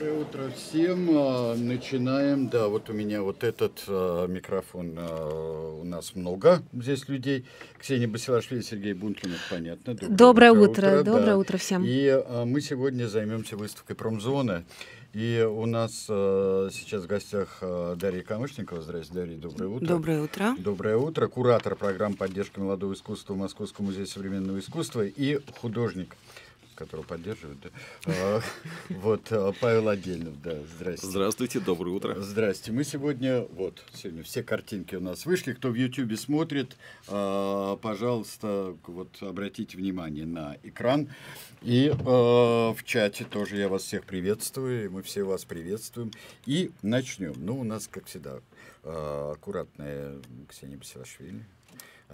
Доброе утро всем. А, начинаем. Да, вот у меня вот этот э, микрофон. Э, у нас много здесь людей. Ксения Басилашвили, Сергей Бунтлин. понятно. Доброе, доброе утро. утро. доброе да. утро всем. И э, мы сегодня займемся выставкой «Промзона». И у нас э, сейчас в гостях э, Дарья Камышникова. Здравствуйте, Дарья, доброе утро. Доброе утро. Доброе утро. Куратор программ поддержки молодого искусства в Московском музее современного искусства и художник которого поддерживают. А, вот, а, Павел Отдельнов, да, здрасте. Здравствуйте, доброе утро. Здрасте. Мы сегодня, вот, сегодня все картинки у нас вышли. Кто в Ютьюбе смотрит, а, пожалуйста, вот, обратите внимание на экран. И в чате тоже я вас всех приветствую, и мы все вас приветствуем. И начнем. Ну, у нас, как всегда, аккуратная Ксения Басилашвили.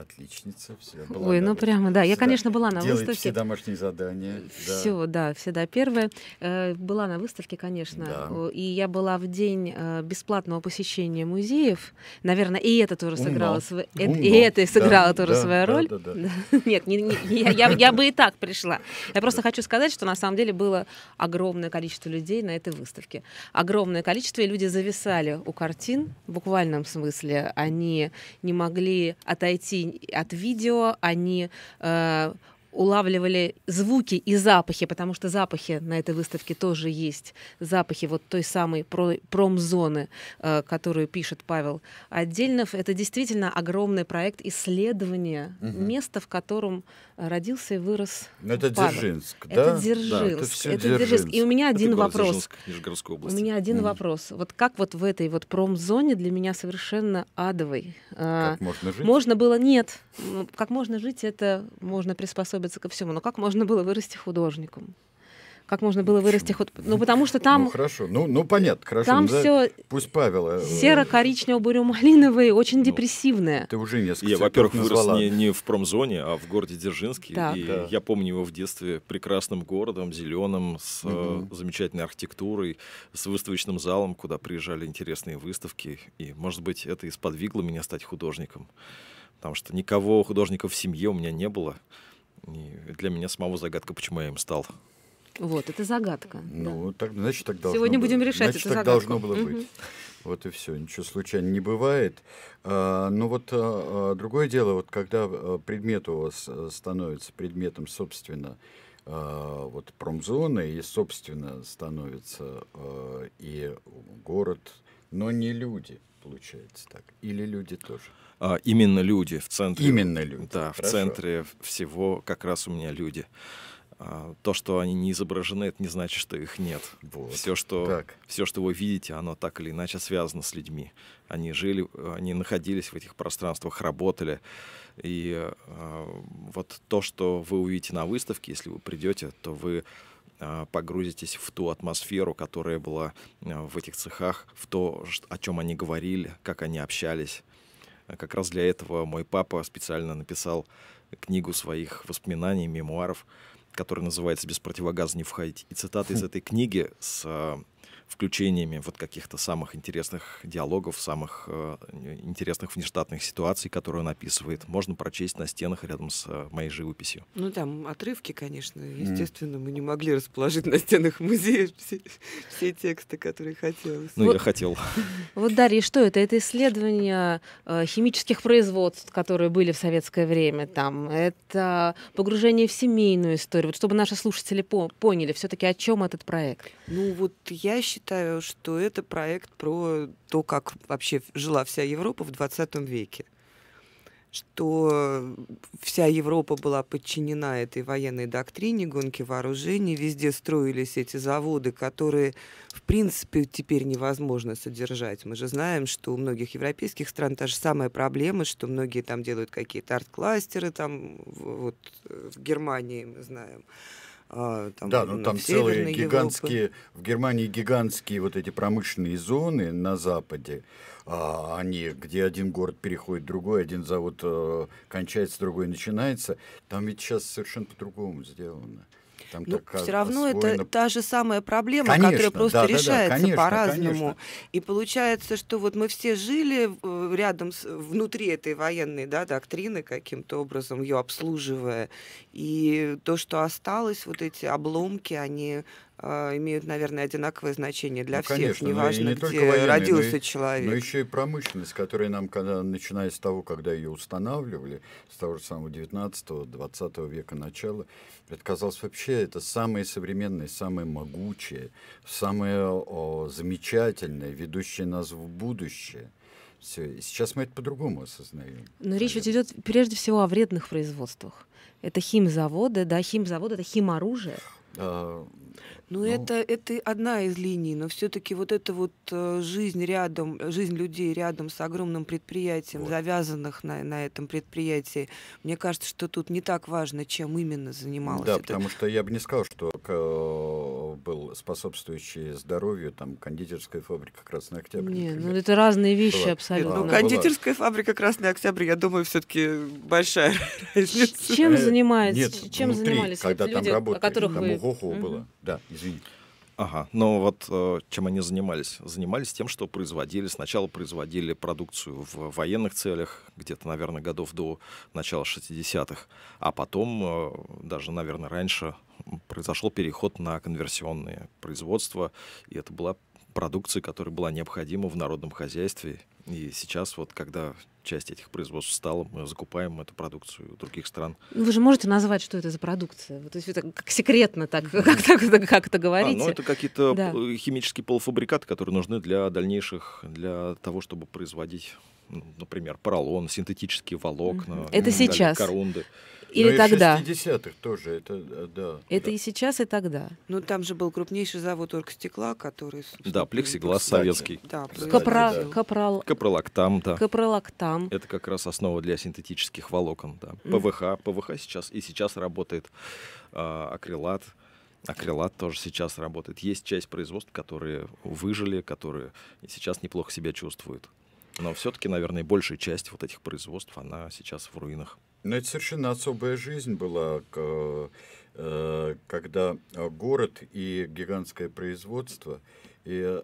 Отличница, все была. Ой, ну на... ну прямо, да. я, конечно, была на выставке. все домашние задания. Все, да, да всегда первое. Э, была на выставке, конечно. Да. И я была в день э, бесплатного посещения музеев. Наверное, и это тоже сыграло свою... Э, и это сыграло да, тоже да, свою да, роль. Да, да, да. Нет, не, не, я, я, я бы и так пришла. Я просто хочу сказать, что на самом деле было огромное количество людей на этой выставке. Огромное количество, и люди зависали у картин в буквальном смысле. Они не могли отойти от видео, они э, улавливали звуки и запахи, потому что запахи на этой выставке тоже есть. Запахи вот той самой промзоны, э, которую пишет Павел Отдельнов. Это действительно огромный проект исследования угу. места, в котором родился и вырос это Павел. Дзержинск, да? Это Дзержинск. Да, это, это Дзержинск. Дзержинск. И у меня один это вопрос. Дзержинск, У меня один угу. вопрос. Вот как вот в этой вот промзоне для меня совершенно адовой. Э, как а, можно жить? Можно было... Нет. Как можно жить, это можно приспособить приспособиться ко всему. Но как можно было вырасти художником? как можно было вырасти хоть. Ну, потому что там. Ну, хорошо. Ну, ну понятно, хорошо. Там ну, да? все. Пусть Павел. Э, э, Серо-коричнево бурюмалиновые, очень ну, депрессивное. Ты уже несколько. Я, во-первых, вырос не, не в промзоне, а в городе Дзержинске. Так. И да. я помню его в детстве прекрасным городом, зеленым, с угу. замечательной архитектурой, с выставочным залом, куда приезжали интересные выставки. И, может быть, это и сподвигло меня стать художником. Потому что никого художников в семье у меня не было. И для меня самого загадка, почему я им стал. Вот, это загадка. Ну, да. так, значит, так должно Сегодня было, будем решать значит, эту так загадку. должно было угу. быть. Вот и все, ничего случайно не бывает. А, но ну вот а, а, другое дело, вот когда а, предмет у вас э, становится предметом, собственно, а, вот промзоны, и, собственно, становится а, и город, но не люди – получается так? Или люди тоже? А, именно люди в центре. Именно люди. Да, Хорошо. в центре всего как раз у меня люди. А, то, что они не изображены, это не значит, что их нет. Вот. Все, что, все, что вы видите, оно так или иначе связано с людьми. Они жили, они находились в этих пространствах, работали. И а, вот то, что вы увидите на выставке, если вы придете, то вы а, погрузитесь в ту атмосферу, которая была а, в этих цехах, в то, о чем они говорили, как они общались. А как раз для этого мой папа специально написал книгу своих воспоминаний, мемуаров, которая называется «Без противогаза не входить». И цитаты из этой книги с включениями вот каких-то самых интересных диалогов, самых э, интересных внештатных ситуаций, которые он описывает, можно прочесть на стенах рядом с э, моей живописью. Ну, там отрывки, конечно, естественно, mm. мы не могли расположить на стенах музея все, все тексты, которые хотелось. Ну, вот, я хотел. Вот, Дарья, что это? Это исследование э, химических производств, которые были в советское время там. Это погружение в семейную историю. Вот чтобы наши слушатели по поняли все-таки, о чем этот проект. Ну, вот я считаю, считаю, что это проект про то, как вообще жила вся Европа в 20 веке что вся Европа была подчинена этой военной доктрине, гонки вооружений, везде строились эти заводы, которые, в принципе, теперь невозможно содержать. Мы же знаем, что у многих европейских стран та же самая проблема, что многие там делают какие-то арт-кластеры, там вот э, в Германии мы знаем. А, там, да, ну там целые Европы. гигантские, в Германии гигантские вот эти промышленные зоны на Западе, а, они, где один город переходит в другой, один завод э, кончается, другой начинается, там ведь сейчас совершенно по-другому сделано. Там ну, все а, равно освоено... это та же самая проблема, конечно, которая просто да, решается да, да, по-разному. И получается, что вот мы все жили э, рядом с, внутри этой военной да, доктрины каким-то образом, ее обслуживая. И то, что осталось, вот эти обломки, они а, имеют, наверное, одинаковое значение для ну, всех, конечно, ну неважно, не где военные, родился но и, человек. Но еще и промышленность, которая нам, когда, начиная с того, когда ее устанавливали, с того же самого 19-20 века начала, это казалось вообще, это самое современное, самое могучее, самое о, замечательное, ведущее нас в будущее. Все. И сейчас мы это по-другому осознаем. Но речь ведь идет прежде всего о вредных производствах. Это химзаводы, да, химзаводы, это химоружие. А, ну, ну это, это одна из линий, но все-таки вот эта вот э, жизнь рядом, жизнь людей рядом с огромным предприятием, вот. завязанных на, на этом предприятии, мне кажется, что тут не так важно, чем именно занималась. Да, это... потому что я бы не сказал, что э, был способствующий здоровью, там, кондитерская фабрика «Красный октябрь». Не, ну это разные вещи была. абсолютно. ну, ну кондитерская была. фабрика «Красный октябрь», я думаю, все-таки большая разница. Чем занимается? Нет, чем внутри, занимались когда там работали, о которых там вы... угу. было, да, извините. Ага, но вот э, чем они занимались? Занимались тем, что производили. Сначала производили продукцию в военных целях, где-то, наверное, годов до начала 60-х, а потом, э, даже, наверное, раньше, произошел переход на конверсионные производства, и это была продукция, которая была необходима в народном хозяйстве. И сейчас вот, когда часть этих производств стала, мы закупаем эту продукцию у других стран. Ну, вы же можете назвать, что это за продукция? То есть это как секретно так mm-hmm. как как это говорите. А, ну, это какие-то да. химические полуфабрикаты, которые нужны для дальнейших, для того, чтобы производить, например, поролон, синтетические волокна. Это сейчас. Корунды. Или Но ну тогда. И в 60-х тоже, это э, да. Это да. и сейчас, и тогда. Ну, там же был крупнейший завод оргстекла, который... Да, плексиглаз советский. Да, Капра... да. Капрал... Капролактам, да. Капролактам. Это как раз основа для синтетических волокон, да. ПВХ, ПВХ сейчас и сейчас работает э, акрилат. Акрилат тоже сейчас работает. Есть часть производств, которые выжили, которые сейчас неплохо себя чувствуют. Но все-таки, наверное, большая часть вот этих производств, она сейчас в руинах. Но ну, это совершенно особая жизнь была, э, когда э, город и гигантское производство, и э,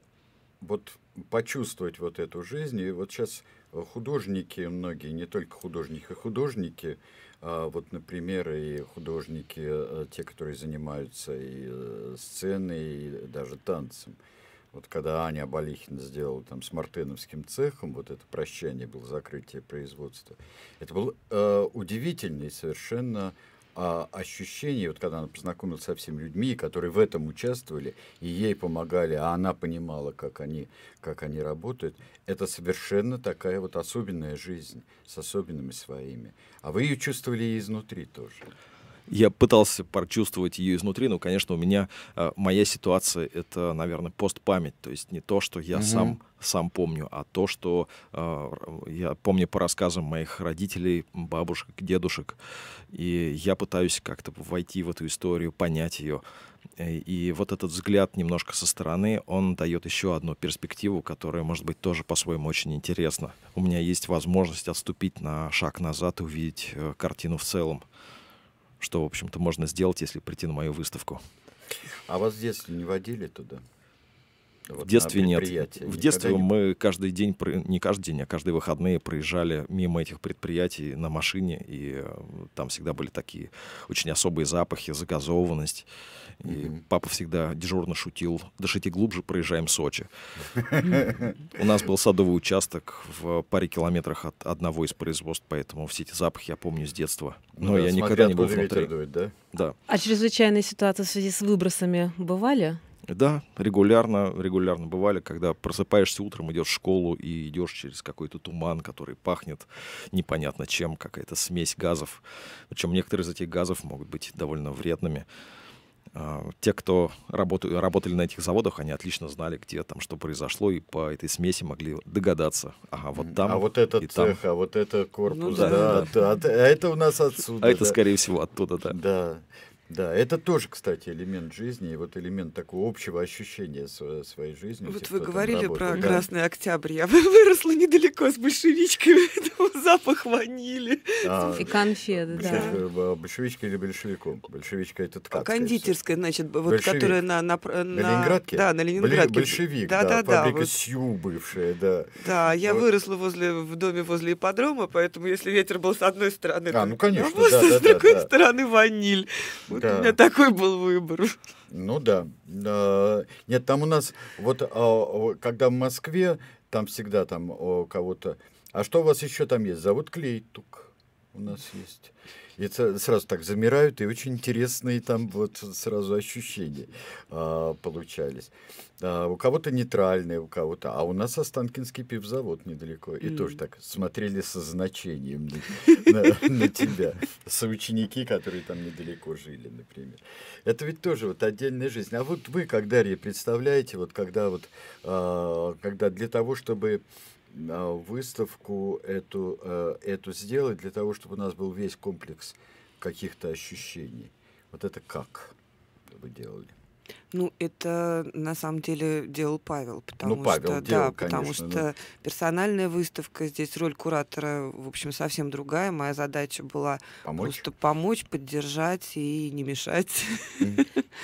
вот почувствовать вот эту жизнь, и вот сейчас художники многие, не только художники, а художники, а вот, например, и художники, те, которые занимаются и сценой, и даже танцем – вот когда Аня Балихин сделала там с Мартыновским цехом, вот это прощание было, закрытие производства, это было э, удивительное совершенно э, ощущение, вот когда она познакомилась со всеми людьми, которые в этом участвовали, и ей помогали, а она понимала, как они, как они работают, это совершенно такая вот особенная жизнь с особенными своими. А вы ее чувствовали и изнутри тоже. Я пытался прочувствовать ее изнутри, но, конечно, у меня э, моя ситуация это, наверное, постпамять, то есть не то, что я угу. сам сам помню, а то, что э, я помню по рассказам моих родителей, бабушек, дедушек, и я пытаюсь как-то войти в эту историю, понять ее. Э, и вот этот взгляд немножко со стороны, он дает еще одну перспективу, которая, может быть, тоже по-своему очень интересна. У меня есть возможность отступить на шаг назад и увидеть э, картину в целом что, в общем-то, можно сделать, если прийти на мою выставку. А вас с детства не водили туда? Вот в детстве нет. В детстве не... мы каждый день, не каждый день, а каждые выходные проезжали мимо этих предприятий на машине, и э, там всегда были такие очень особые запахи, загазованность. И mm-hmm. папа всегда дежурно шутил, дышите глубже, проезжаем Сочи. У нас был садовый участок в паре километрах от одного из производств, поэтому все эти запахи я помню с детства. Ну Но я никогда не был внутри. Да. А чрезвычайные ситуации в связи с выбросами бывали? Да, регулярно, регулярно бывали, когда просыпаешься утром, идешь в школу и идешь через какой-то туман, который пахнет непонятно чем, какая-то смесь газов. Причем некоторые из этих газов могут быть довольно вредными. А, те, кто работали, работали на этих заводах, они отлично знали, где там что произошло, и по этой смеси могли догадаться. Ага, вот там. А вот это цех, там. а вот это корпус, ну, да, да, да. От, а это у нас отсюда. А да. это, скорее всего, оттуда, да. Да. Да, это тоже, кстати, элемент жизни, и вот элемент такого общего ощущения э, своей жизни. Вот типа, вы говорили про да. Красный Октябрь. Я выросла недалеко с большевичками, запах ванили. А, и конфет, да. Большевичка или большевиком? Большевичка это ткань. Кондитерская, значит, вот Большевик. которая на, на, на... Ленинградке? Да, на Ленинградке. Большевик, да, да, да фабрика вот. Сью бывшая, да. Да, я вот. выросла возле, в доме возле ипподрома, поэтому если ветер был с одной стороны, а, ну, конечно, а да, да, с другой да, стороны ваниль да. у меня такой был выбор. Ну да. Нет, там у нас, вот а, когда в Москве, там всегда там кого-то... А что у вас еще там есть? Зовут Клейтук у нас есть. И сразу так замирают, и очень интересные там вот сразу ощущения а, получались. А, у кого-то нейтральные, у кого-то. А у нас Останкинский пивзавод недалеко. И mm. тоже так смотрели со значением на тебя. Соученики, которые там недалеко жили, например. Это ведь тоже вот отдельная жизнь. А вот вы, как Дарья, представляете, вот когда вот, а, когда для того, чтобы выставку эту, э, эту сделать для того, чтобы у нас был весь комплекс каких-то ощущений. Вот это как вы делали? Ну, это на самом деле делал Павел, потому ну, Павел что делал, да, конечно, потому что но... Ну. персональная выставка здесь роль куратора, в общем, совсем другая. Моя задача была помочь? просто помочь, поддержать и не мешать. Mm -hmm.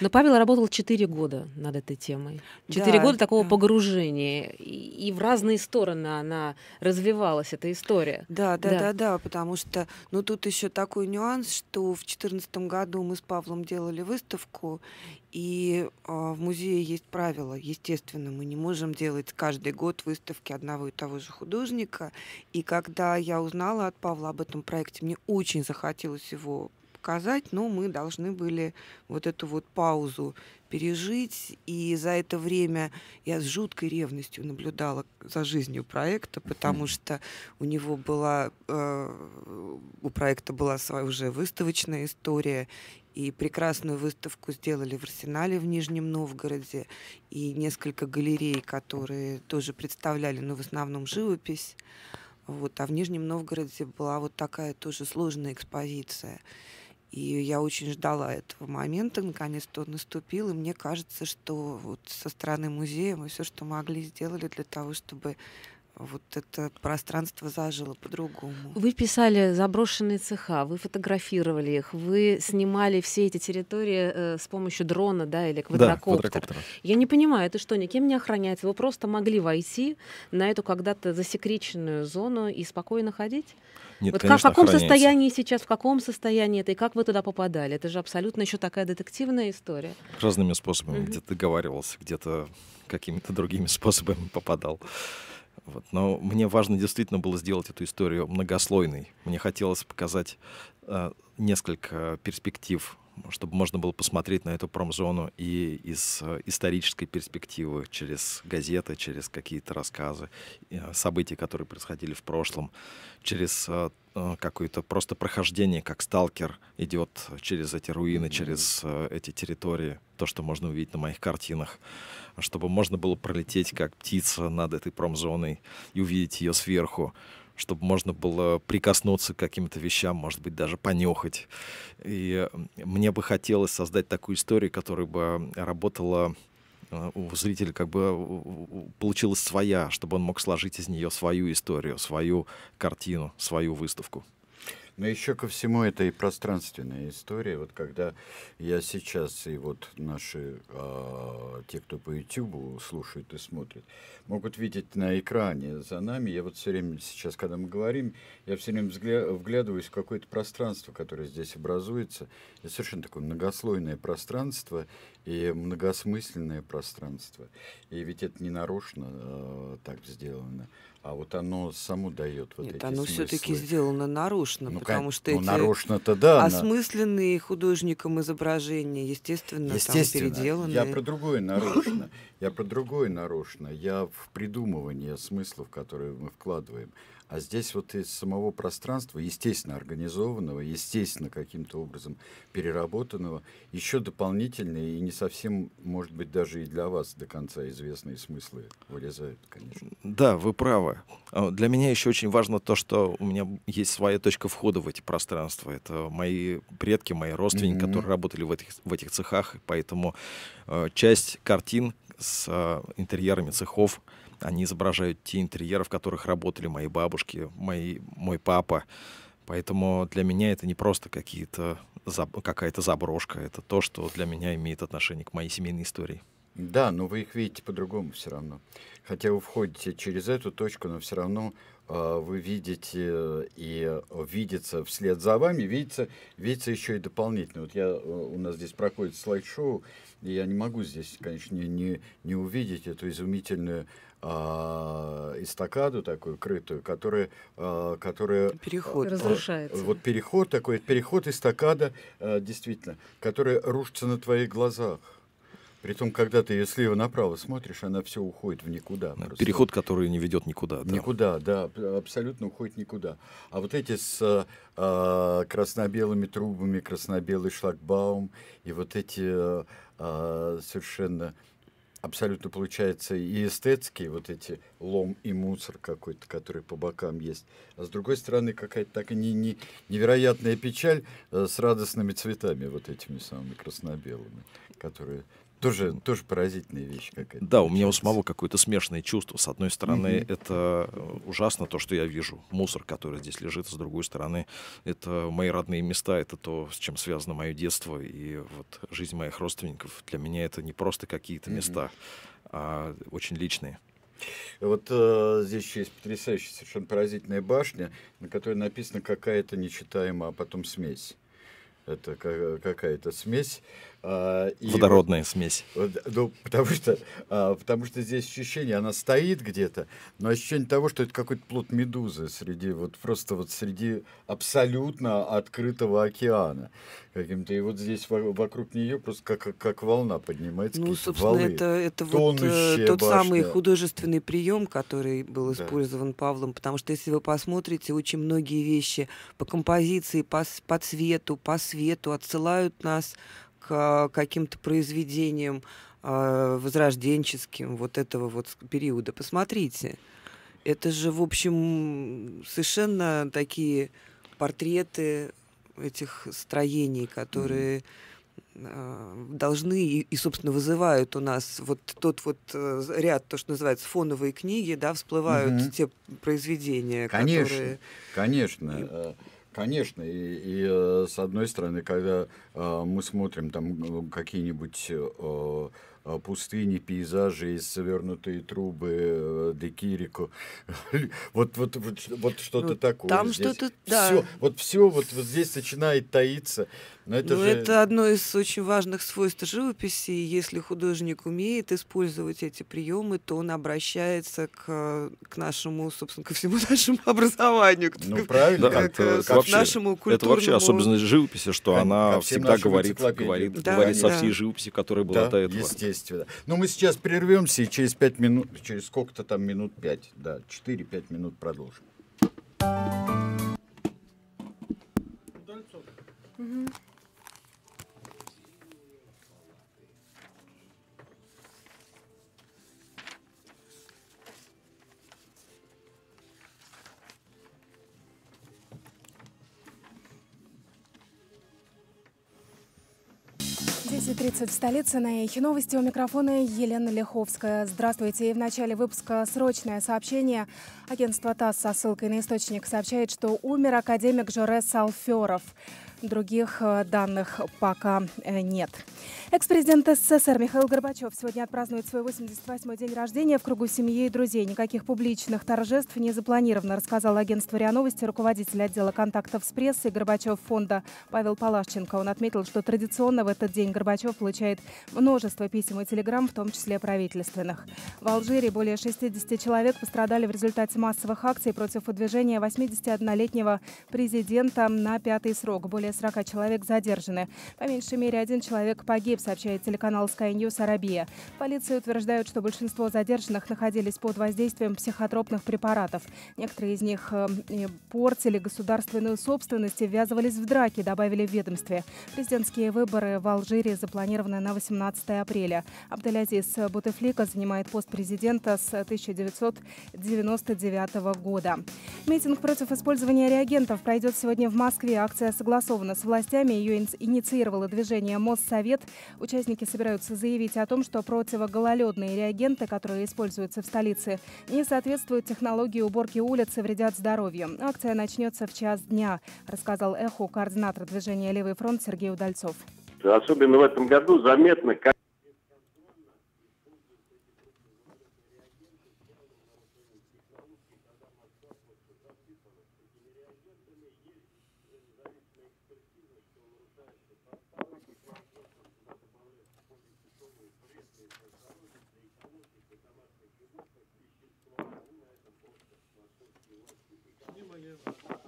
Но Павел работал 4 года над этой темой. 4 да, года такого да. погружения. И, и в разные стороны она развивалась, эта история. Да, да, да, да, да потому что ну, тут еще такой нюанс, что в 2014 году мы с Павлом делали выставку, и э, в музее есть правила. Естественно, мы не можем делать каждый год выставки одного и того же художника. И когда я узнала от Павла об этом проекте, мне очень захотелось его показать, но мы должны были вот эту вот паузу пережить. И за это время я с жуткой ревностью наблюдала за жизнью проекта, потому что у него была, э, у проекта была своя уже выставочная история, и прекрасную выставку сделали в Арсенале в Нижнем Новгороде, и несколько галерей, которые тоже представляли, но ну, в основном живопись. Вот. А в Нижнем Новгороде была вот такая тоже сложная экспозиция. И я очень ждала этого момента, наконец-то он наступил, и мне кажется, что вот со стороны музея мы все, что могли, сделали для того, чтобы вот это пространство зажило по-другому. Вы писали заброшенные цеха, вы фотографировали их, вы снимали все эти территории э, с помощью дрона, да, или квадрокоптера. Да, Я не понимаю, это что, никем не охраняется? Вы просто могли войти на эту когда-то засекреченную зону и спокойно ходить? Нет, вот конечно, как, в каком состоянии сейчас, в каком состоянии это, и как вы туда попадали? Это же абсолютно еще такая детективная история. Разными способами. Mm-hmm. Где-то договаривался, где-то какими-то другими способами попадал. Вот. Но мне важно действительно было сделать эту историю многослойной. Мне хотелось показать э, несколько перспектив, чтобы можно было посмотреть на эту промзону и из э, исторической перспективы, через газеты, через какие-то рассказы, э, события, которые происходили в прошлом, через э, Э, какое-то просто прохождение, как сталкер идет через эти руины, mm-hmm. через э, эти территории, то, что можно увидеть на моих картинах, чтобы можно было пролететь как птица над этой промзоной и увидеть ее сверху, чтобы можно было прикоснуться к каким-то вещам, может быть, даже понюхать. И мне бы хотелось создать такую историю, которая бы работала Э, у зрителя как бы э, получилась своя, чтобы он мог сложить из нее свою историю, свою картину, свою выставку. Но еще ко всему это и пространственная история. Вот когда я сейчас и вот наши, а, те, кто по YouTube слушают и смотрят, могут видеть на экране за нами, я вот все время сейчас, когда мы говорим, я все время взгля- вглядываюсь в какое-то пространство, которое здесь образуется. Это совершенно такое многослойное пространство и многосмысленное пространство. И ведь это не нарочно э, так сделано. А вот оно само дает вот Нет, эти оно все-таки сделано нарочно, ну, потому что ну, эти нарочно-то, да, осмысленные художником изображения, естественно, естественно, там переделаны. Я про другое нарочно. Я про другое нарочно. Я в придумывание смыслов, которые мы вкладываем. А здесь вот из самого пространства, естественно, организованного, естественно, каким-то образом переработанного, еще дополнительные и не совсем, может быть, даже и для вас до конца известные смыслы вылезают, конечно. Да, вы правы. А для меня еще очень важно то, что у меня есть своя точка входа в эти пространства. Это мои предки, мои родственники, mm-hmm. которые работали в этих, в этих цехах, поэтому э, часть картин с э, интерьерами цехов — они изображают те интерьеры, в которых работали мои бабушки, мои, мой папа. Поэтому для меня это не просто какие-то, какая-то заброшка, это то, что для меня имеет отношение к моей семейной истории. Да, но вы их видите по-другому все равно. Хотя вы входите через эту точку, но все равно э, вы видите и а, видится вслед за вами, видится, видится еще и дополнительно. Вот я, а, у нас здесь проходит слайд-шоу, и я не могу здесь, конечно, не, не увидеть эту изумительную э, эстакаду такую крытую, которая... А, которая а, переход. Разрушается. Вот переход такой, переход эстакада, э, действительно, которая рушится на твоих глазах. Притом, когда ты ее слева направо смотришь, она все уходит в никуда. Просто. Переход, который не ведет никуда. Да. Никуда, да, абсолютно уходит никуда. А вот эти с э, красно-белыми трубами, красно-белый шлагбаум и вот эти э, совершенно абсолютно получается и эстетские вот эти лом и мусор какой-то, который по бокам есть. А с другой стороны, какая-то так не, не, невероятная печаль э, с радостными цветами, вот этими самыми красно-белыми, которые тоже, тоже поразительная вещь какая-то. Да, у меня у самого какое-то смешное чувство. С одной стороны, mm-hmm. это э, ужасно то, что я вижу. Мусор, который здесь лежит. С другой стороны, это мои родные места. Это то, с чем связано мое детство и вот жизнь моих родственников. Для меня это не просто какие-то mm-hmm. места, а очень личные. Вот э, здесь еще есть потрясающая, совершенно поразительная башня, на которой написано какая-то нечитаемая, а потом смесь. Это какая-то смесь. А, и, Водородная смесь. Э, ну, потому что, а, потому что здесь ощущение, она стоит где-то, но ощущение того, что это какой-то плод медузы среди, вот просто вот среди абсолютно открытого океана каким-то. И вот здесь вокруг нее просто как, как как волна поднимается. Ну, собственно, валы, это, это вот э, тот башня. самый художественный прием, который был использован да. Павлом, потому что если вы посмотрите, очень многие вещи по композиции, по, по цвету, по свету отсылают нас к а, каким-то произведениям а, возрожденческим вот этого вот периода. Посмотрите, это же, в общем, совершенно такие портреты этих строений, которые а, должны и, собственно, вызывают у нас вот тот вот э, ряд, то, что называется, фоновые книги, да, всплывают mm те произведения, конечно, которые... Конечно, конечно Конечно, и, и э, с одной стороны, когда э, мы смотрим там э, какие-нибудь э, а пустыни, пейзажи, свернутые трубы э, Декирико. Вот, вот, вот, вот что-то ну, такое. Там что-то, да. Все, вот все вот, вот здесь начинает таиться. Но это, Но ну, же... это одно из очень важных свойств живописи. Если художник умеет использовать эти приемы, то он обращается к, к нашему, собственно, ко всему нашему образованию. К, ну, правильно. Как, да, это, как вообще, нашему культурному... это вообще особенность живописи, что как, она всегда говорит, говорит, да, говорит да. со всей живописи, которая была да, до этого естественно. Но мы сейчас прервемся и через 5 минут, через сколько-то там минут 5, да, 4-5 минут продолжим. Удальцов. Угу. 12.30 в столице на Эхе Новости у микрофона Елена Лиховская. Здравствуйте. И в начале выпуска срочное сообщение. Агентство ТАСС со ссылкой на источник сообщает, что умер академик Жорес Алферов. Других э, данных пока э, нет. Экс-президент СССР Михаил Горбачев сегодня отпразднует свой 88-й день рождения в кругу семьи и друзей. Никаких публичных торжеств не запланировано, рассказал агентство РИА Новости руководитель отдела контактов с прессой Горбачев фонда Павел Палашченко. Он отметил, что традиционно в этот день Горбачев получает множество писем и телеграмм, в том числе правительственных. В Алжире более 60 человек пострадали в результате массовых акций против выдвижения 81-летнего президента на пятый срок. Более более 40 человек задержаны. По меньшей мере, один человек погиб, сообщает телеканал Sky News Арабия. Полиция утверждает, что большинство задержанных находились под воздействием психотропных препаратов. Некоторые из них эм, портили государственную собственность и ввязывались в драки, добавили в ведомстве. Президентские выборы в Алжире запланированы на 18 апреля. Абделязис Бутефлика занимает пост президента с 1999 года. Митинг против использования реагентов пройдет сегодня в Москве. Акция согласована согласовано с властями. Ее инициировало движение Моссовет. Участники собираются заявить о том, что противогололедные реагенты, которые используются в столице, не соответствуют технологии уборки улиц и вредят здоровью. Акция начнется в час дня, рассказал Эхо координатор движения «Левый фронт» Сергей Удальцов. Особенно в этом году заметно, как Thank you.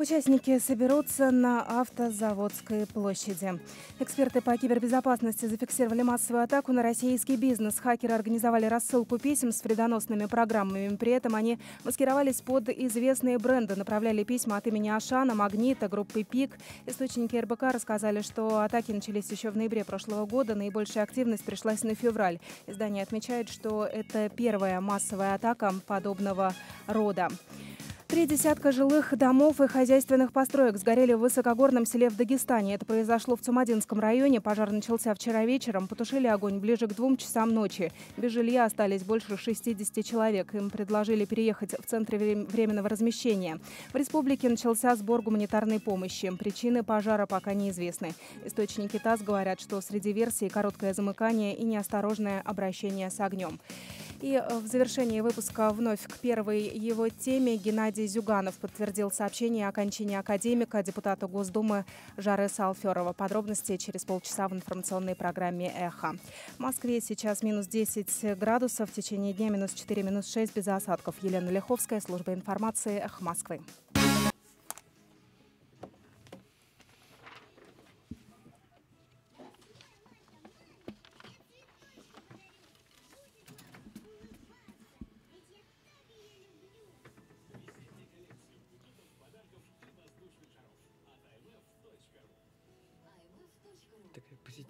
Участники соберутся на автозаводской площади. Эксперты по кибербезопасности зафиксировали массовую атаку на российский бизнес. Хакеры организовали рассылку писем с вредоносными программами. При этом они маскировались под известные бренды, направляли письма от имени Ашана, Магнита, группы ПИК. Источники РБК рассказали, что атаки начались еще в ноябре прошлого года. Наибольшая активность пришлась на февраль. Издание отмечает, что это первая массовая атака подобного рода. Три десятка жилых домов и хозяйственных построек сгорели в высокогорном селе в Дагестане. Это произошло в Цумадинском районе. Пожар начался вчера вечером. Потушили огонь ближе к двум часам ночи. Без жилья остались больше 60 человек. Им предложили переехать в центре временного размещения. В республике начался сбор гуманитарной помощи. Причины пожара пока неизвестны. Источники ТАСС говорят, что среди версий короткое замыкание и неосторожное обращение с огнем. И э, в завершении выпуска вновь к первой его теме Геннадий Зюганов подтвердил сообщение о кончине академика, депутата Госдумы Жары Алферова. Подробности через полчаса в информационной программе «Эхо». В Москве сейчас минус 10 градусов, в течение дня минус 4, минус 6 без осадков. Елена Лиховская, служба информации «Эхо Москвы».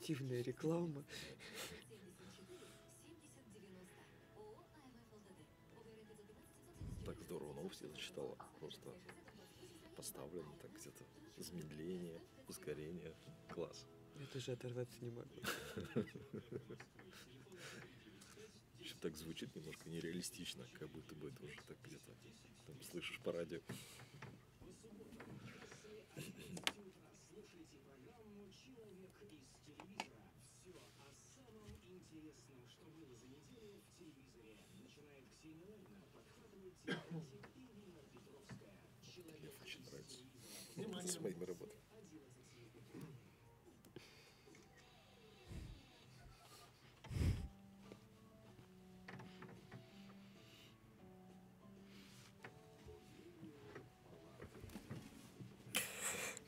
нативная реклама. Так здорово новости зачитала. Просто поставлено так где-то замедление, ускорение. Класс. Я тоже оторваться не могу. Еще так звучит немножко нереалистично, как будто бы это уже так где-то там слышишь по радио. все о а самом интересном, что было за неделю в телевизоре. Начинает Ксения Ларина, подхватывает Тимати и Ирина Петровская. Человек из телевизора. С моими работами.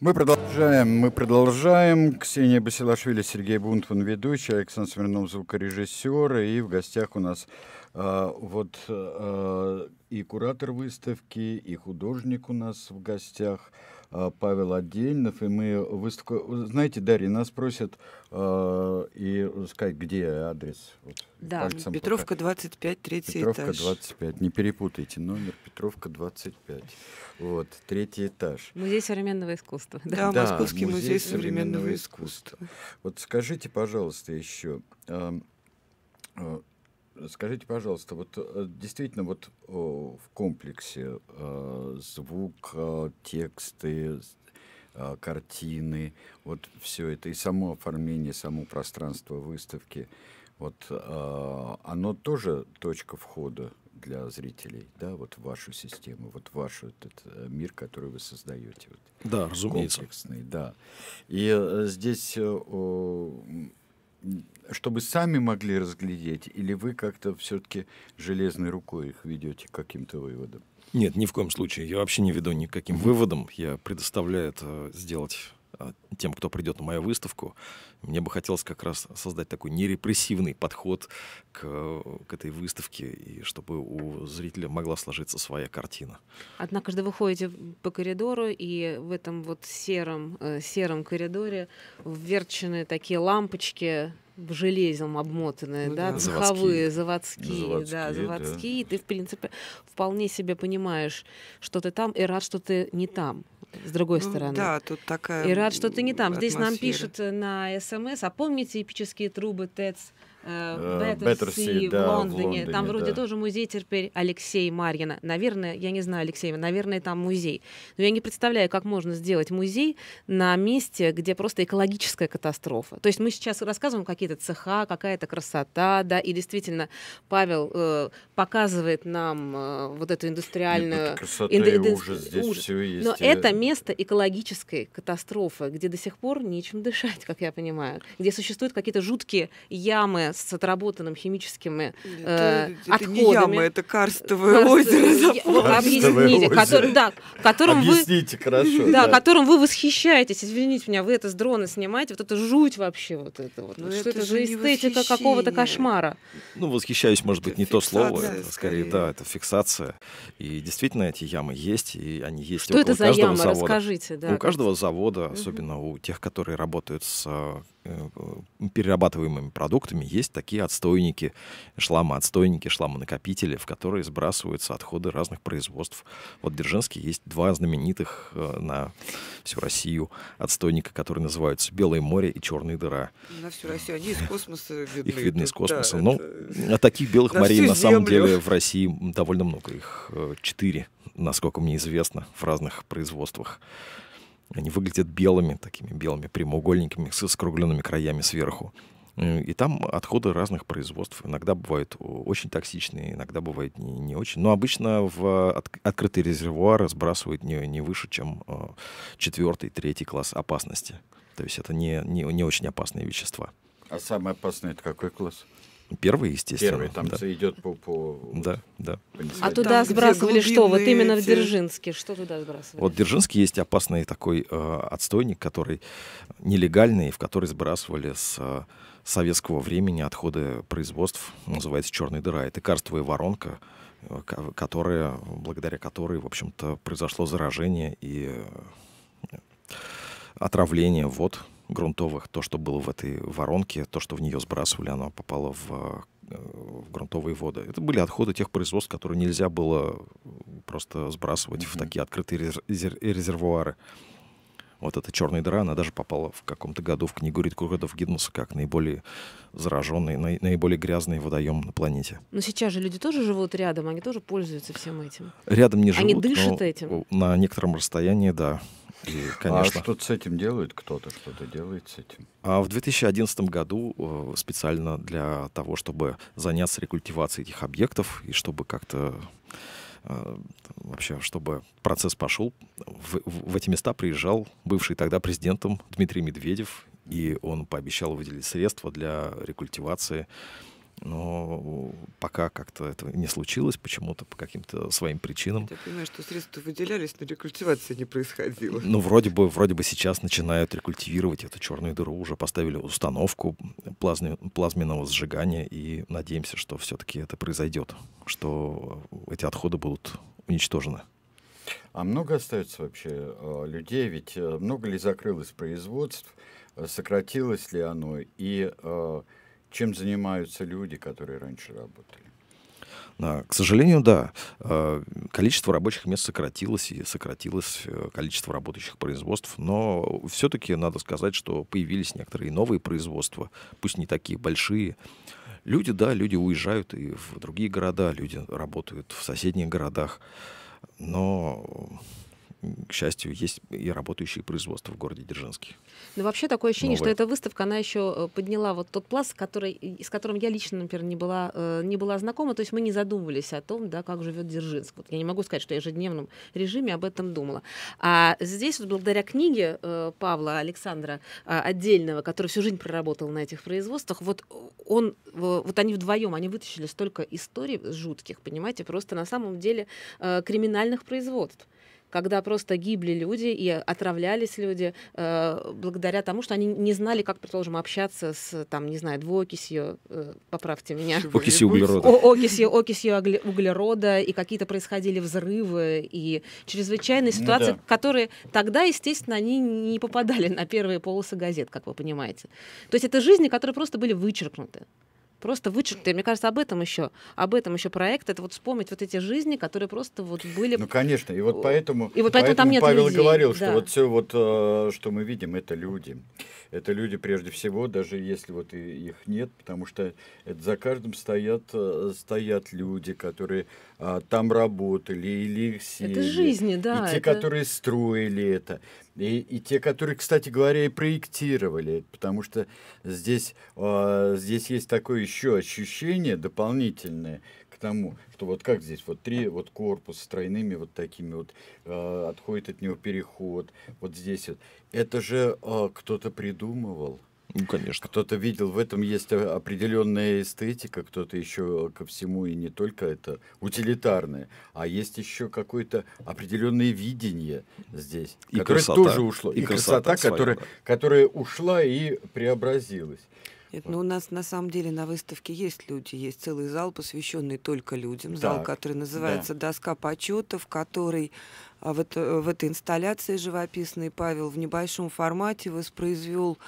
Мы продолжаем, мы продолжаем. Ксения Басилашвили, Сергей Бунтман, ведущий, Александр Смирнов, звукорежиссер. И в гостях у нас э, вот э, и куратор выставки, и художник у нас в гостях. Э, Павел Отдельнов, и мы выставку... Знаете, Дарья, нас просят э, и сказать, где адрес. Вот, да, Петровка пока. 25, третий Петровка этаж. Петровка 25, не перепутайте номер, Петровка 25, вот, третий этаж. Музей современного искусства. Да, да Московский музей, музей современного, современного искусства. искусства. Вот скажите, пожалуйста, еще... Эм, э, Скажите, пожалуйста, вот э, действительно вот в комплексе э, звук, э, тексты, картины, вот все это и само оформление, само пространство выставки, вот оно тоже точка входа для зрителей, да, вот в вашу систему, вот в ваш этот мир, который вы создаете. Вот, да, разумеется. Комплексный, да. И здесь чтобы сами могли разглядеть, или вы как-то все-таки железной рукой их ведете каким-то выводом? Нет, ни в коем случае. Я вообще не веду никаким выводом. Я предоставляю это сделать а, тем, кто придет на мою выставку, мне бы хотелось как раз создать такой нерепрессивный подход к, к этой выставке, и чтобы у зрителя могла сложиться своя картина. Однако же вы ходите по коридору, и в этом вот сером, э, сером коридоре вверчены такие лампочки железом обмотанные, ну, да, да, цеховые, заводские, заводские, да, заводские. Да. Ты, в принципе, вполне себе понимаешь, что ты там, и рад, что ты не там. С другой ну, стороны. Да, тут такая. И рад, что ты не там. Атмосфера. Здесь нам пишут на СМС, эм а помните эпические трубы ТЭЦ? Беттерси э, э, да, в Лондоне. Там вроде да. тоже музей теперь Алексей Марьина. Наверное, я не знаю Алексея, наверное, там музей. Но я не представляю, как можно сделать музей на месте, где просто экологическая катастрофа. То есть мы сейчас рассказываем какие-то цеха, какая-то красота, да, и действительно Павел э, показывает нам э, вот эту ну, индустриальную... Нет, красота инду... и ужас здесь ужас. все есть. Но это место экологической катастрофы, где до сих пор нечем дышать, как я понимаю, где существуют какие-то жуткие ямы с отработанным химическими э, э, это, это отходами. Не яма, это карстовое Карст... озеро. Я... Объясните, озеро. Который, да, которым Объясните вы, хорошо. Да, да, которым вы восхищаетесь. Извините меня, вы это с дрона снимаете, вот это жуть вообще вот это вот. Но ну, что это, это же эстетика какого-то кошмара. Ну восхищаюсь, может быть, не фиксация, то слово, это, скорее, да, это фиксация. И действительно эти ямы есть, и они есть что около это за каждого яма? завода. Расскажите, да. У каждого завода, особенно у тех, которые работают с а, Э, перерабатываемыми продуктами есть такие отстойники, шламоотстойники, шламонакопители, в которые сбрасываются отходы разных производств. Вот в Дзержинске есть два знаменитых э, на всю Россию отстойника, которые называются «Белое море» и «Черная дыра». На всю Россию. Они из космоса видны. Их видны из космоса. Да, Но ну, это... А таких белых на морей на самом деле в России довольно много. Их э, четыре, насколько мне известно, в разных производствах. Они выглядят белыми, такими белыми прямоугольниками с скругленными краями сверху. Э, и там отходы разных производств. Иногда бывают э, очень токсичные, иногда бывают не, не очень. Но обычно в э, от, открытые резервуары сбрасывают не, не выше, чем четвертый, третий класс опасности. То есть это не, не, не очень опасные вещества. А самый опасный это какой класс? Первый, естественно. Первый, там да. идет по... по да, вот, да. По а туда там, сбрасывали что? Вот именно в Дзержинске. Что туда сбрасывали? Вот в Дзержинске есть опасный такой э, отстойник, который нелегальный, в который сбрасывали с э, советского времени отходы производств, называется «Черная дыра». Это карстовая воронка, э, которая, благодаря которой, в общем-то, произошло заражение и э, отравление Вот грунтовых, то, что было в этой воронке, то, что в нее сбрасывали, оно попало в, э, в грунтовые воды. Это были отходы тех производств, которые нельзя было просто сбрасывать mm-hmm. в такие открытые резервуары. Вот эта черная дыра, она даже попала в каком-то году в книгу рекордов Гиднесса как наиболее зараженный, на, наиболее грязный водоем на планете. Но сейчас же люди тоже живут рядом, они тоже пользуются всем этим. Рядом не живут. Они дышат этим. На некотором расстоянии, да. И, а конечно. А что с этим делает кто-то, что-то делает с этим. А в 2011 году э, специально для того, чтобы заняться рекультивацией этих объектов и чтобы как-то э, вообще, чтобы процесс пошел, в, в эти места приезжал бывший тогда президентом Дмитрий Медведев, и он пообещал выделить средства для рекультивации но пока как-то этого не случилось почему-то по каким-то своим причинам. Я понимаю, что средства выделялись, но рекультивация не происходила. Ну, вроде бы, вроде бы сейчас начинают рекультивировать эту черную дыру, уже поставили установку плазме, плазменного сжигания, и надеемся, что все-таки это произойдет, что эти отходы будут уничтожены. А много остается вообще э, людей, ведь э, много ли закрылось производств, э, сократилось ли оно, и чем занимаются люди, которые раньше работали. к сожалению, да. Э, количество рабочих мест сократилось, и сократилось э, количество работающих производств. Но все-таки надо сказать, что появились некоторые новые производства, пусть не такие большие. Люди, да, люди уезжают и в другие города, люди работают в соседних городах. Но к счастью, есть и работающие производства в городе Дзержинске. Но ну, вообще такое ощущение, Новое. Ну, что эта выставка, она еще э, подняла вот тот пласт, который, с которым я лично, например, не была, э, не была знакома. То есть мы не задумывались о том, да, как живет Дзержинск. Вот я не могу сказать, что я в ежедневном режиме об этом думала. А здесь вот благодаря книге э, Павла Александра Отдельного, который всю жизнь проработал на этих производствах, вот он, вот они вдвоем, они вытащили столько историй жутких, понимаете, просто на самом деле криминальных производств когда просто гибли люди и отравлялись люди э, благодаря тому, что они не знали, как, предположим, общаться с, там, не знаю, двуокисью, э, поправьте меня. Окисью углерода. О, окисью, окисью углерода, и какие-то происходили взрывы, и чрезвычайные ну ситуации, ну, да. которые тогда, естественно, они не попадали на первые полосы газет, как вы понимаете. То есть это жизни, которые просто были вычеркнуты. Просто вычеркнутые. Мне кажется, об этом еще, об этом еще проект. Это вот вспомнить вот эти жизни, которые просто вот были. Ну, конечно. И вот поэтому, и вот поэтому, поэтому там нет Павел людей. говорил, да. что вот все вот, э, что мы видим, это люди. Это люди прежде всего, даже если вот их нет, потому что это за каждым стоят, э, стоят люди, которые а, там работали или сели. Это жизни, да. И это... те, которые строили это. И, и те, которые, кстати говоря, и проектировали, потому что здесь, э, здесь есть такое еще ощущение дополнительное к тому, что вот как здесь вот три вот корпуса с тройными вот такими вот э, отходит от него переход, вот здесь вот. Это же э, кто-то придумывал. Ну, конечно. Кто-то видел, в этом есть а, определенная эстетика, кто-то еще ко всему и не только это утилитарное, а есть еще какое-то определенное видение здесь, и которое красота, тоже ушло. И, и красота, красота своя, которая, да. которая ушла и преобразилась. Нет, ну у нас на самом деле на выставке есть люди, есть целый зал, посвященный только людям, так, зал, который называется да. «Доска почетов», который а, в, это, в этой инсталляции живописной Павел в небольшом формате воспроизвел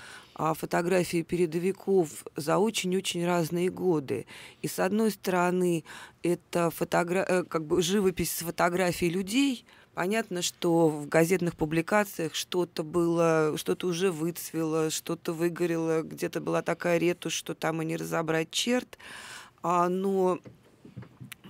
а фотографии передовиков за очень-очень разные годы. И с одной стороны, это фотограф э, как бы живопись с фотографий людей, Понятно, что в газетных публикациях что-то было, что-то уже выцвело, что-то выгорело, где-то была такая ретушь, что там и не разобрать черт. А, но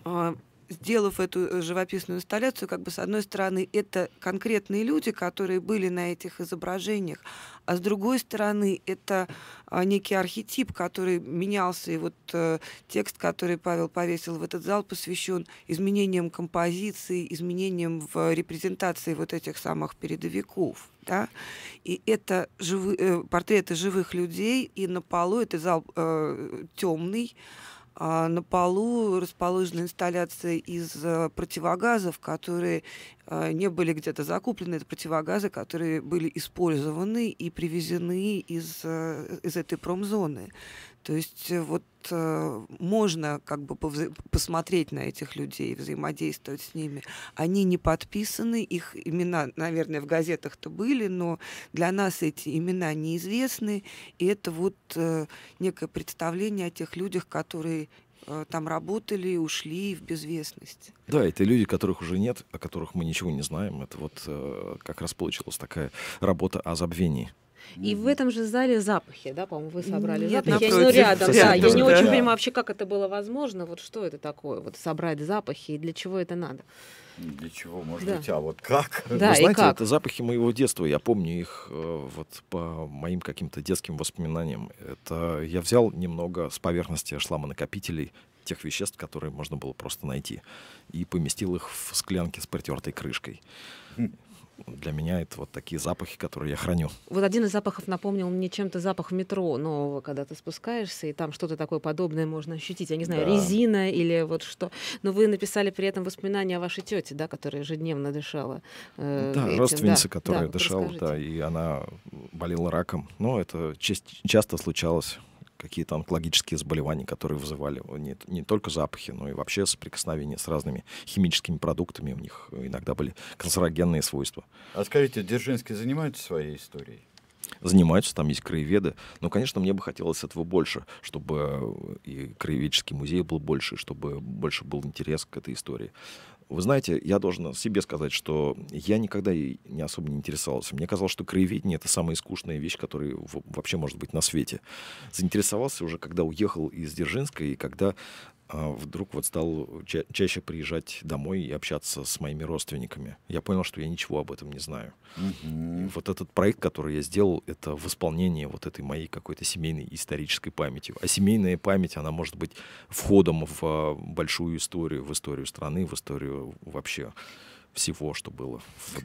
а, сделав эту э, живописную инсталляцию, как бы с одной стороны это конкретные люди, которые были на этих изображениях, а с другой стороны это а, некий архетип, который менялся, и вот э, текст, который Павел повесил в этот зал, посвящен изменениям композиции, изменениям в репрезентации вот этих самых передовиков. Да? И это живы, э, портреты живых людей, и на полу это зал э, темный, а, на полу расположена инсталляция из э, противогазов, которые а, не были где-то закуплены. Это противогазы, которые были использованы и привезены из, э, из этой промзоны. То есть э, вот э, можно как бы посмотреть на этих людей, взаимодействовать с ними. Они не подписаны, их имена, наверное, в газетах-то были, но для нас эти имена неизвестны, и это вот э, некое представление о тех людях, которые э, там работали ушли в безвестность. Да, это люди, которых уже нет, о которых мы ничего не знаем. Это вот э, как раз получилась такая работа о забвении. И в этом же зале запахи, да, по-моему, вы собрали Нет, запахи. Напротив, я, ну, рядом, рядом, да. Я не да. очень понимаю вообще, как это было возможно. Вот что это такое? Вот собрать запахи и для чего это надо? Для чего, может да. быть, а вот как? Да, Вы знаете, как? это запахи моего детства. Я помню их э, вот по моим каким-то детским воспоминаниям. Это я взял немного с поверхности шлама накопителей тех веществ, которые можно было просто найти, и поместил их в склянки с протертой крышкой. Хм для меня это вот такие запахи, которые я храню. Вот один из запахов напомнил мне чем-то запах метро нового, когда ты спускаешься, и там что-то такое подобное можно ощутить. Я не знаю, да. резина или вот что. Но вы написали при этом воспоминания о вашей тете, да, которая ежедневно дышала. Э, да, этим. родственница, да. которая да, дышала, да, и она болела раком. Но это часто случалось какие-то онкологические заболевания, которые вызывали не, не только запахи, но и вообще соприкосновение с разными химическими продуктами. У них иногда были канцерогенные свойства. А скажите, Дзержинский занимается своей историей? занимаются, там есть краеведы. Но, конечно, мне бы хотелось этого больше, чтобы и краеведческий музей был больше, чтобы больше был интерес к этой истории. Вы знаете, я должен себе сказать, что я никогда и не особо не интересовался. Мне казалось, что краеведение — это самая скучная вещь, которая вообще может быть на свете. Заинтересовался уже, когда уехал из Дзержинска, и когда а, вдруг вот стал ча- чаще приезжать домой и общаться с моими родственниками. Я понял, что я ничего об этом не знаю. Угу. И вот этот проект, который я сделал, это восполнение вот этой моей какой-то семейной исторической памяти. А семейная память, она может быть входом в большую историю, в историю страны, в историю вообще всего, что было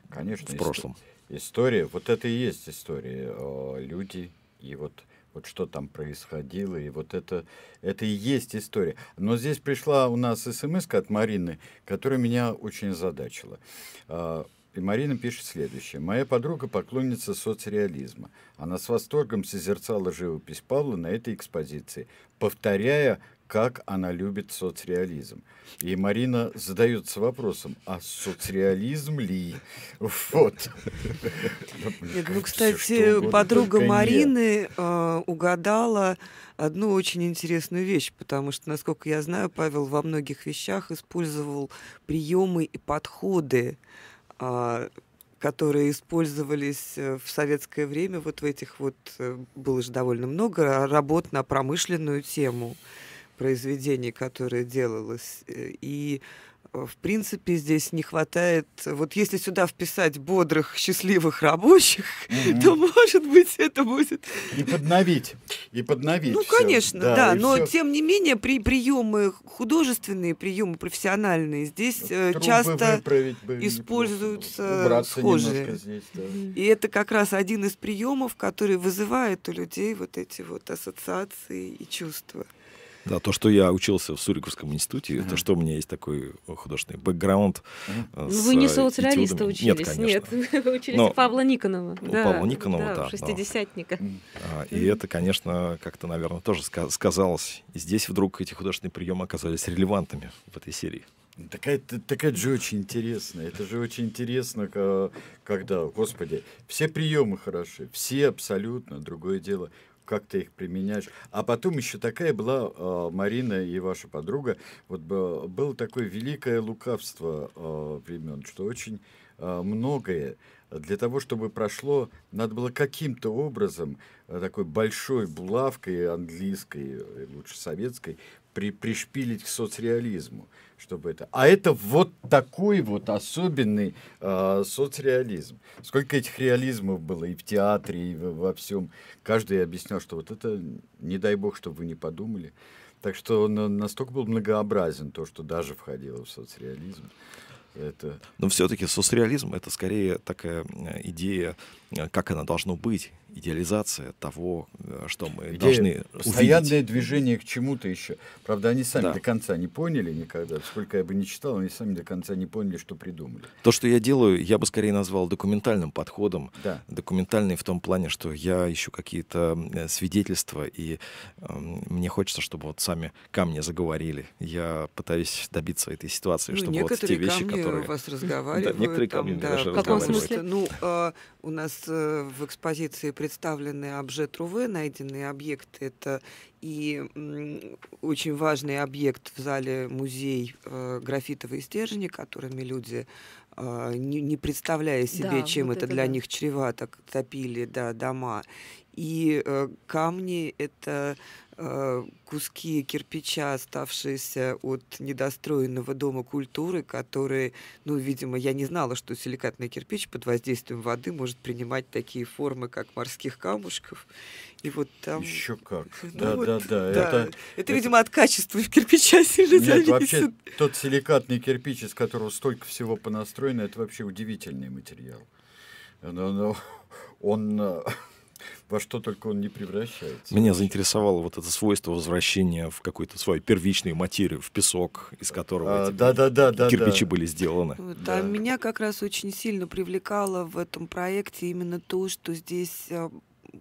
Конечно, в прошлом. История, вот это и есть история. Э, люди и вот вот что там происходило, и вот это, это и есть история. Но здесь пришла у нас смс от Марины, которая меня очень озадачила. А, и Марина пишет следующее. «Моя подруга поклонница соцреализма. Она с восторгом созерцала живопись Павла на этой экспозиции, повторяя как она любит соцреализм. И Марина задается вопросом, а соцреализм ли? Вот. Нет, ну, кстати, подруга Марины э, угадала одну очень интересную вещь, потому что, насколько я знаю, Павел во многих вещах использовал приемы и подходы э, которые использовались э, в советское время, вот в этих вот э, было же довольно много работ на промышленную тему произведений, которые делалось. Э, и э, в принципе, здесь не хватает. Вот если сюда вписать бодрых, счастливых рабочих, угу. то, может быть, это будет. И подновить. И подновить. Ну, всё. конечно, да. да но все... тем не менее, при приемы художественные, приемы профессиональные здесь э, Трубы часто используются схожие. Здесь, да. И это как раз один из приемов, который вызывает у людей вот эти вот ассоциации и чувства. Да, то, что я учился в Суриковском институте, mm-hmm. то, что у меня есть такой художественный бэкграунд. Mm-hmm. Вы не соцреалиста учились? Нет, конечно. Нет, вы учились Но у Павла Никонова. У да, Павла Никонова, да. да шестидесятника. Да. И это, конечно, как-то, наверное, тоже сказалось. И здесь вдруг эти художественные приемы оказались релевантными в этой серии. Так а это, так это же очень интересно. Это же очень интересно, когда, господи, все приемы хороши, все абсолютно. Другое дело, как ты их применяешь. А потом еще такая была э, Марина и ваша подруга, вот было такое великое лукавство э, а, времен, что очень э, многое для того, чтобы прошло, надо было каким-то образом э, такой большой булавкой английской, э, лучше советской, при, пришпилить к соцреализму, чтобы это. А это вот такой вот особенный э, соцреализм. Сколько этих реализмов было и в театре, и во всем. Каждый объяснял, что вот это, не дай бог, чтобы вы не подумали. Так что он настолько был многообразен, то, что даже входило в соцреализм. Это... Но все-таки соцреализм это скорее такая э, идея Э, как она должно быть, идеализация того, э, что мы Идея, должны Постоянное увидеть. движение к чему-то еще. Правда, они сами да. до конца не поняли никогда. Сколько я бы не читал, они сами до конца не поняли, что придумали. То, что я делаю, я бы скорее назвал документальным подходом. Да. Документальный в том плане, что я ищу какие-то э, свидетельства, и э, мне хочется, чтобы вот сами камни заговорили. Я пытаюсь добиться этой ситуации, ну, чтобы вот те вещи, которые... у вас разговаривают. Да, некоторые там, камни да, даже в каком смысле? Ну, э, у нас Э, в экспозиции представлены обжетрувы найденные объекты. Это и очень важный объект в зале музей э, графитовые стержни, которыми люди э, не, не представляя себе, да, чем вот это, это для да. них чревато, топили да, дома. И камни — это Э, куски кирпича, оставшиеся от недостроенного дома культуры, которые, ну, видимо, я не знала, что силикатный кирпич под воздействием воды может принимать такие формы, как морских камушков. И вот там... Еще как. Ну, да, вот, да, да, да. Это, это, это, видимо, от качества кирпича сильно Нет, зависит. вообще, тот силикатный кирпич, из которого столько всего понастроено, это вообще удивительный материал. Но, но он э, Во что только он не превращается. Меня заинтересовало вот это свойство возвращения в какую-то свою первичную материю, в песок, из которого а, эти да, да, да, да, кирпичи да. были сделаны. да. А меня как раз очень сильно привлекало в этом проекте именно то, что здесь а,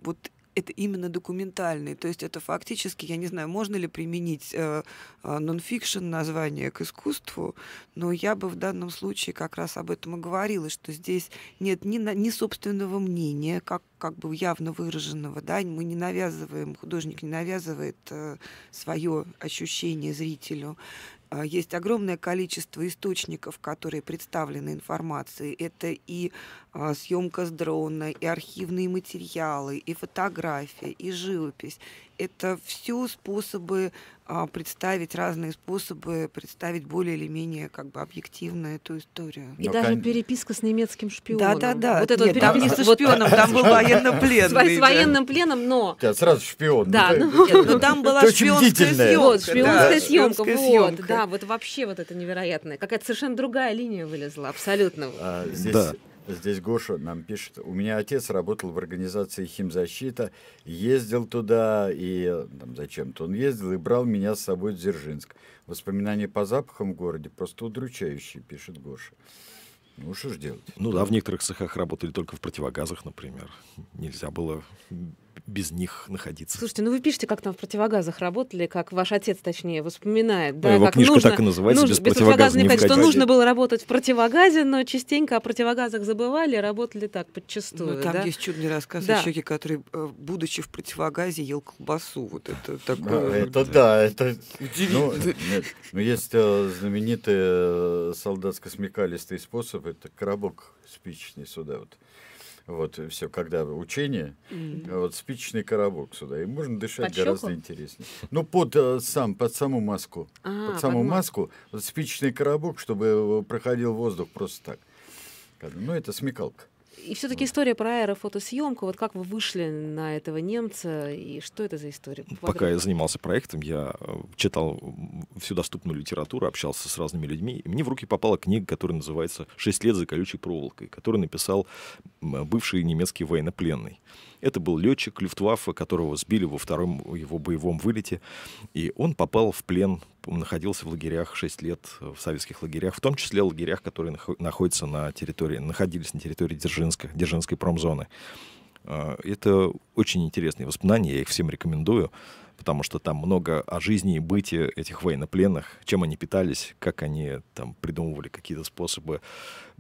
вот это именно документальный. То есть это фактически, я не знаю, можно ли применить э, э, нонфикшн название к искусству, но я бы в данном случае как раз об этом и говорила, что здесь нет ни, ни собственного мнения, как, как бы явно выраженного, да, мы не навязываем, художник не навязывает э, свое ощущение зрителю, а, есть огромное количество источников, которые представлены информацией. Это и а, съемка с дрона, и архивные материалы, и фотографии, и живопись. Это все способы а, представить разные способы, представить более или менее как бы объективно эту историю. И Но ну, даже кон... переписка с немецким шпионом. Да, да, да. Вот Нет, эта переписка... не со шпионом, там был военнопленный. С военным пленом, но... Да, сразу шпион. Да, но ну, ну, там была шпионская съемка. шпионская съемка, вот. Да, вот вообще вот это невероятное. Какая-то совершенно другая линия вылезла, абсолютно. А, здесь Здесь Гоша нам пишет, у меня отец работал в организации «Химзащита», ездил туда, и там, зачем-то он ездил, и брал меня с собой в Дзержинск. Воспоминания по запахам в городе просто удручающие, пишет Гоша. Ну, что ж делать? Ну да, в некоторых цехах работали только в противогазах, например. Нельзя было без них находиться. Слушайте, ну вы пишете, как там в противогазах работали, как ваш отец, точнее, воспоминает. Ну, да, его как книжка нужно, так и называется, нужно, без, без противогаза не входить. Что нужно было работать в противогазе, но частенько о противогазах забывали, работали так, подчастую. Ну, там да? есть чудный рассказ да. о человеке, который, э, будучи в противогазе, ел колбасу. Вот это а, такое. это да, это ну, ну, есть э, знаменитый э, солдатско-смекалистый способ, это коробок спичечный сюда вот вот э, все, когда учение, mm-hmm. вот спичечный коробок сюда, и можно дышать под гораздо щеку? интереснее. Ну, под, э, сам, под саму маску, а, под саму под маску, маску вот спичечный коробок, чтобы э, проходил воздух просто так. Ну, это смекалка. И все-таки история про аэрофотосъемку. Вот как вы вышли на этого немца и что это за история? Пока я занимался проектом, я э, читал всю доступную литературу, общался с разными людьми. И мне в руки попала книга, которая называется «Шесть лет за колючей проволокой», которую написал э, бывший немецкий военнопленный. Это был летчик Люфтваффе, которого сбили во втором его боевом вылете. И он попал в плен находился в лагерях 6 лет, э, в советских лагерях, в том числе лагерях, которые находятся на территории, находились на территории Дзержинска, Дзержинской промзоны. Э, это очень интересные воспоминания, я их всем рекомендую, потому что там много о жизни и быте этих военнопленных, чем они питались, как они там придумывали какие-то способы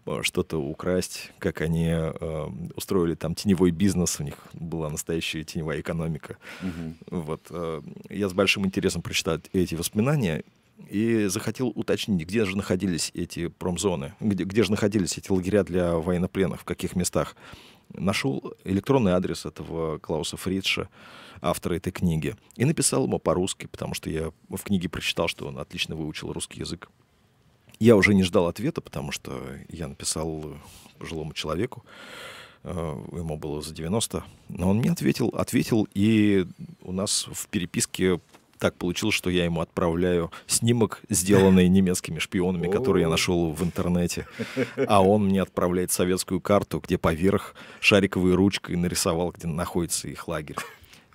Э, что-то украсть, как они э, устроили там теневой бизнес, у них была настоящая теневая экономика. Угу. Вот, э, я с большим интересом прочитал эти воспоминания и захотел уточнить, где же находились эти промзоны, где, где же находились эти лагеря для военнопленных, в каких местах. Нашел электронный адрес этого Клауса Фридша, автора этой книги, и написал ему по-русски, потому что я в книге прочитал, что он отлично выучил русский язык. Я уже не ждал ответа, потому что я написал пожилому человеку, э, ему было за 90, но он мне ответил, ответил, и у нас в переписке так получилось, что я ему отправляю снимок, сделанный немецкими шпионами, который я нашел в интернете. А он мне отправляет советскую карту, где поверх шариковой ручкой нарисовал, где находится их лагерь.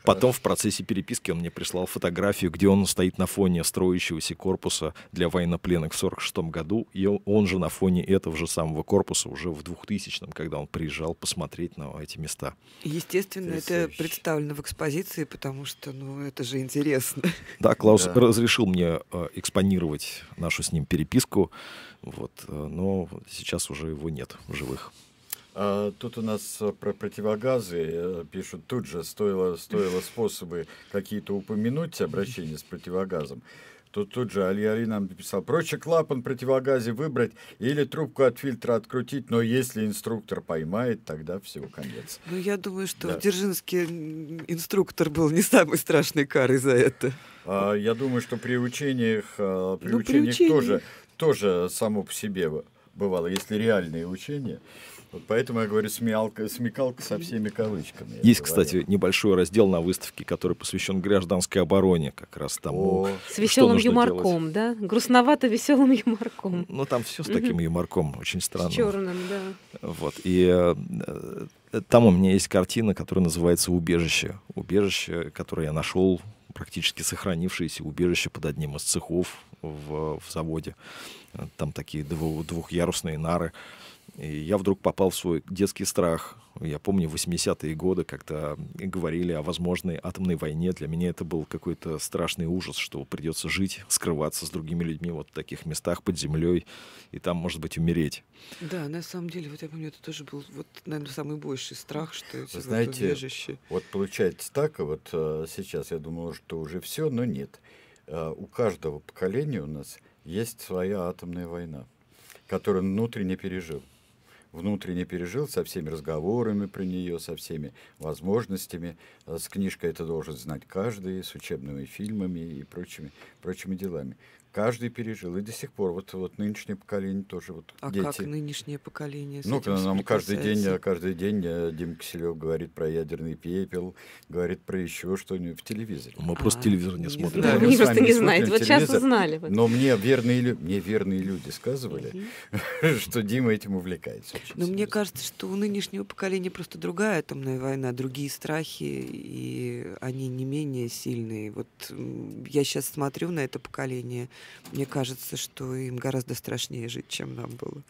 Потом в процессе переписки он мне прислал фотографию, где он стоит на фоне строящегося корпуса для военнопленных в 1946 году, и он же на фоне этого же самого корпуса уже в 2000-м, когда он приезжал посмотреть на эти места. Естественно, это представлено в экспозиции, потому что, ну, это же интересно. Да, Клаус да. разрешил мне э, экспонировать нашу с ним переписку, вот, э, но сейчас уже его нет в живых. А, тут у нас э, про противогазы э, пишут тут же, стоило, стоило способы какие-то упомянуть, обращение с противогазом. Тут тут же Али Али нам написал, проще клапан противогазе выбрать или трубку от фильтра открутить, но если инструктор поймает, тогда всего конец. Ну, я думаю, что да. в Дзержинске инструктор был не самой страшной карой за это. А, я думаю, что при учениях, а, при ну, учениях при учениях... тоже, тоже само по себе бывало, если реальные учения, вот поэтому я говорю смеялка, смекалка со всеми кавычками. Есть, кстати, небольшой раздел на выставке, который посвящен гражданской обороне, как раз тому. О. С веселым юморком, делать. да? Грустновато веселым юморком. Ну там все с таким угу. юморком, очень странно. С черным, да. Вот и э, э, там у меня есть картина, которая называется "Убежище". Убежище, которое я нашел практически сохранившееся убежище под одним из цехов в, в заводе. Там такие двух, двухъярусные нары. Э, и я вдруг попал в свой детский страх. Я помню в 80-е годы, как-то говорили о возможной атомной войне. Для меня это был какой-то страшный ужас, что придется жить, скрываться с другими людьми вот в таких местах под землей и там, может быть, умереть. Да, на самом деле, вот я помню, это тоже был, вот, наверное, самый больший страх, что это знаете, убежище. вот получается так, а вот э, сейчас я думал, что уже все, но нет. Э, у каждого поколения у нас есть своя атомная война, которую он внутренне пережил внутренне пережил со всеми разговорами про нее, со всеми возможностями. С книжкой это должен знать каждый, с учебными фильмами и прочими, прочими делами каждый пережил. И до сих пор вот, вот нынешнее поколение тоже вот а дети. как нынешнее поколение Ну, этим нам каждый день, а каждый день а, Дим Киселев говорит про ядерный пепел, говорит про еще что-нибудь в телевизоре. Мы а, просто телевизор не, не смотрим. Да, мы просто не знаем. Вот сейчас узнали. Вот. Но мне верные, мне верные люди сказывали, что Дима этим увлекается. Но мне кажется, что у нынешнего поколения просто другая атомная война, другие страхи, и они не менее сильные. Вот я сейчас смотрю на это поколение, мне кажется, что им гораздо страшнее жить, чем нам было.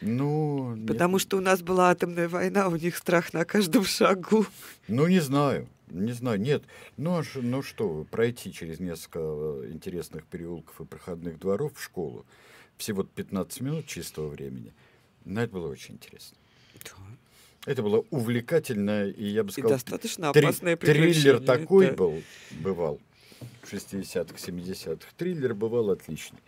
Ну, Потому нет. что у нас была атомная война, у них страх на каждом шагу. Ну, не знаю. Не знаю, нет. Ну, а ш, ну что, пройти через несколько э, интересных переулков и проходных дворов в школу, всего 15 минут чистого времени, ну, это было очень интересно. Да. Это было увлекательно, и я бы сказал... И достаточно опасное триллер такой да. был, бывал. 60-х, 70-х. Триллер бывал отличный.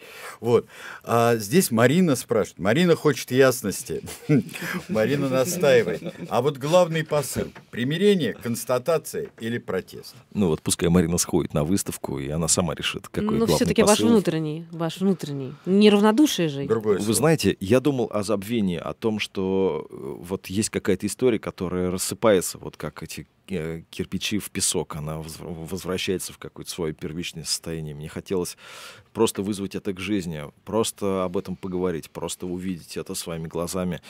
Вот. А здесь Марина спрашивает. Марина хочет ясности. Марина настаивает. А вот главный посыл. Примирение, констатация или протест? Ну вот пускай Марина сходит на выставку, и она сама решит, какой ну, главный посыл Но все-таки ваш внутренний, ваш внутренний. Неравнодушие же. Другое Вы знаете, я думал о забвении, о том, что э, вот есть какая-то история, которая рассыпается, вот как эти Э, кирпичи в песок, она возвращается в какое-то свое первичное состояние. Мне хотелось просто вызвать это к жизни, просто об этом поговорить, просто увидеть это своими глазами,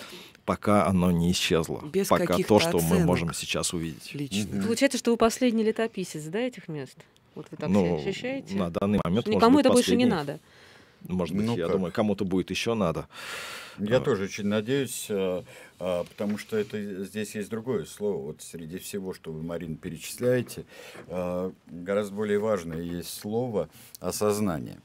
пока оно не исчезло. Без пока то, что мы можем сейчас увидеть. Лично. Получается, что вы последний летописец, да, этих мест? Вот вы так ну, ощущаете? На данный момент. Никому быть, это последний. больше не надо. Может быть, ну, я как? думаю, кому-то будет еще надо. Я а. тоже очень надеюсь. Э, а, потому что это здесь есть другое слово. Вот среди всего, что вы, Марин, перечисляете, а, гораздо более важное есть слово осознание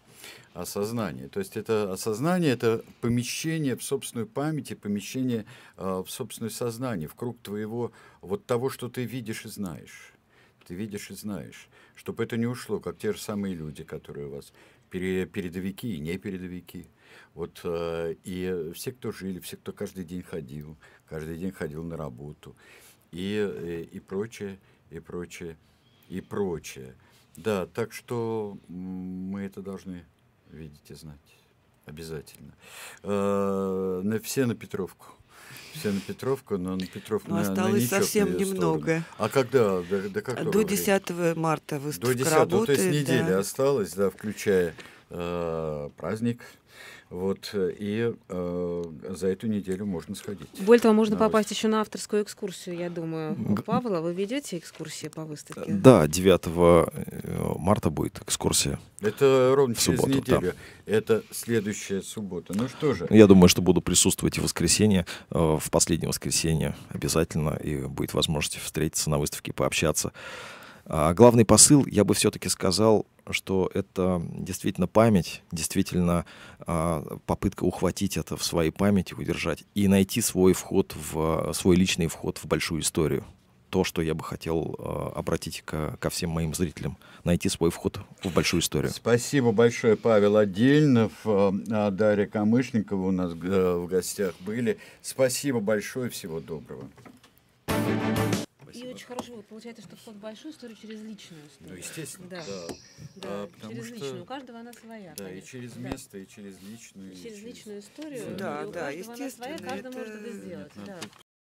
осознание. То есть это осознание, это помещение в собственную память и помещение а, в собственное сознание, в круг твоего, вот того, что ты видишь и знаешь. Ты видишь и знаешь. Чтобы это не ушло, как те же самые люди, которые у вас передовики и не передовики. Вот, э, и все, кто жили, все, кто каждый день ходил, каждый день ходил на работу, и, и, э, и прочее, и прочее, и прочее. Да, так что мы это должны видеть и знать. Обязательно. Э, на, все на Петровку. Все на Петровку, но на Петровку ну, на, осталось на совсем немного. А когда? до да как До 10 а времени? марта выставка До 10, работает, то есть недели да. осталось, да, включая э, праздник. Вот, э, и э, за эту неделю можно сходить. Более того, можно попасть выставку. еще на авторскую экскурсию, я думаю. У Павла, вы ведете экскурсии по выставке? Э, да, 9 э, марта будет экскурсия. Это ровно в через субботу, неделю. Да. Это следующая суббота. Ну что же. Я думаю, что буду присутствовать и в воскресенье, э, в последнее воскресенье обязательно, и будет возможность встретиться на выставке, пообщаться. А главный посыл, я бы все-таки сказал, что это действительно память, действительно а, попытка ухватить это в своей памяти, удержать и найти свой вход в свой личный вход в большую историю. То, что я бы хотел а, обратить ко, ко всем моим зрителям, найти свой вход в большую историю. Спасибо большое, Павел Отдельнов, а, Дарья Камышникова у нас э, в гостях были. Спасибо большое, всего доброго. thank you Спасибо. И очень хорошо получается, что вход в большую историю через личную историю. Ну, естественно, да. да. да. да. через что... личную. У каждого она своя. Да, конечно. и через да. место, и через личную. И через, и через... личную историю. Да, и да, у естественно. Она своя, каждый это... может это сделать. да.